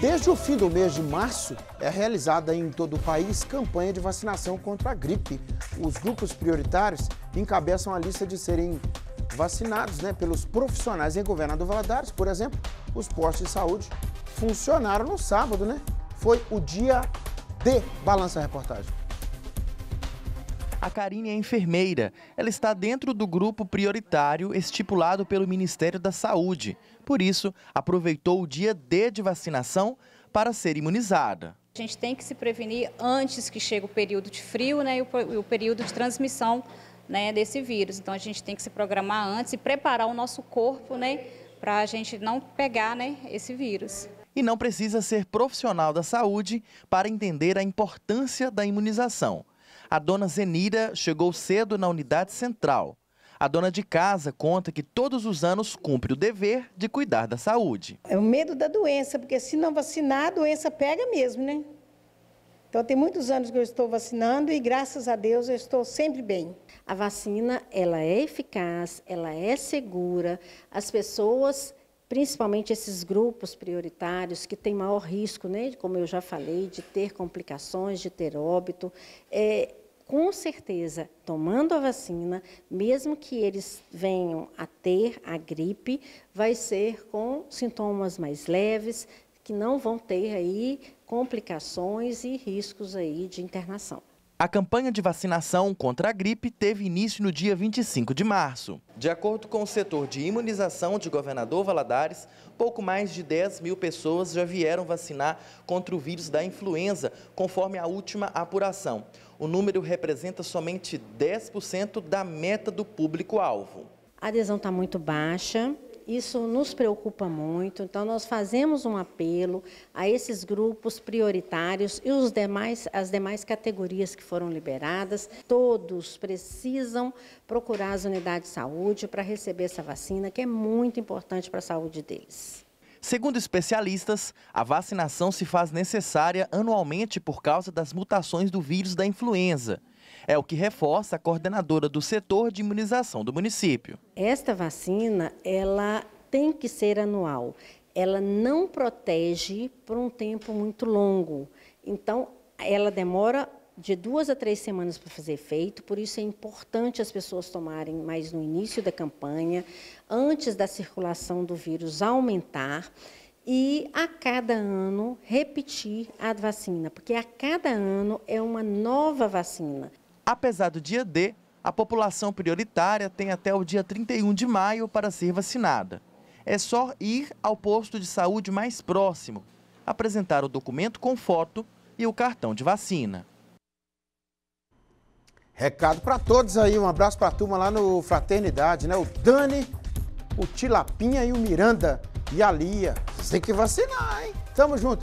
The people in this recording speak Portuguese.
Desde o fim do mês de março, é realizada em todo o país campanha de vacinação contra a gripe. Os grupos prioritários encabeçam a lista de serem vacinados né, pelos profissionais em governo do Valadares. Por exemplo, os postos de saúde funcionaram no sábado, né? Foi o dia D. Balança a reportagem. A Karine é enfermeira. Ela está dentro do grupo prioritário estipulado pelo Ministério da Saúde. Por isso, aproveitou o dia D de vacinação para ser imunizada. A gente tem que se prevenir antes que chegue o período de frio né, e o período de transmissão né, desse vírus. Então, a gente tem que se programar antes e preparar o nosso corpo né, para a gente não pegar né, esse vírus e não precisa ser profissional da saúde para entender a importância da imunização a dona Zenira chegou cedo na unidade central. A dona de casa conta que todos os anos cumpre o dever de cuidar da saúde. É o medo da doença, porque se não vacinar, a doença pega mesmo, né? Então, tem muitos anos que eu estou vacinando e, graças a Deus, eu estou sempre bem. A vacina, ela é eficaz, ela é segura. As pessoas, principalmente esses grupos prioritários que têm maior risco, né, como eu já falei, de ter complicações, de ter óbito, é, com certeza, tomando a vacina, mesmo que eles venham a ter a gripe, vai ser com sintomas mais leves, que não vão ter aí complicações e riscos aí de internação. A campanha de vacinação contra a gripe teve início no dia 25 de março. De acordo com o setor de imunização de Governador Valadares, pouco mais de 10 mil pessoas já vieram vacinar contra o vírus da influenza, conforme a última apuração. O número representa somente 10% da meta do público-alvo. A adesão está muito baixa, isso nos preocupa muito, então nós fazemos um apelo a esses grupos prioritários e os demais, as demais categorias que foram liberadas. Todos precisam procurar as unidades de saúde para receber essa vacina, que é muito importante para a saúde deles. Segundo especialistas, a vacinação se faz necessária anualmente por causa das mutações do vírus da influenza. É o que reforça a coordenadora do setor de imunização do município. Esta vacina, ela tem que ser anual. Ela não protege por um tempo muito longo. Então, ela demora de duas a três semanas para fazer efeito, por isso é importante as pessoas tomarem mais no início da campanha, antes da circulação do vírus aumentar e a cada ano repetir a vacina, porque a cada ano é uma nova vacina. Apesar do dia D, a população prioritária tem até o dia 31 de maio para ser vacinada. É só ir ao posto de saúde mais próximo, apresentar o documento com foto e o cartão de vacina. Recado para todos aí, um abraço para a turma lá no Fraternidade, né? O Dani, o Tilapinha e o Miranda e a Lia. Vocês têm que vacinar, hein? Tamo junto.